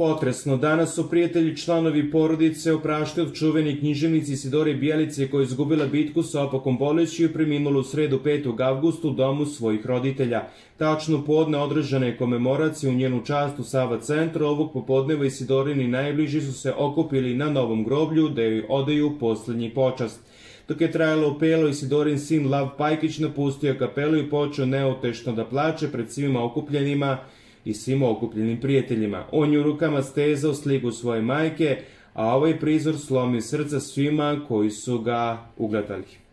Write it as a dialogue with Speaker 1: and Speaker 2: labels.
Speaker 1: Potresno, danas su prijatelji članovi porodice oprašte od čuveni književnici Sidore Bijelice koja je izgubila bitku sa opakom bolesti i preminula u sredu 5. avgustu u domu svojih roditelja. Tačno podne održana je komemoracija u njenu častu Sava Centra, ovog popodneva Sidorini najbliži su se okupili na novom groblju da joj odeju posljednji počast. Dok je trajalo pelo, Sidorin sin Lav Pajkić napustio kapelu i počeo neotešno da plače pred svima okupljenima, i svim okupljenim prijateljima. On je u rukama stezao sliku svoje majke, a ovaj prizor slomi srca svima koji su ga ugledali.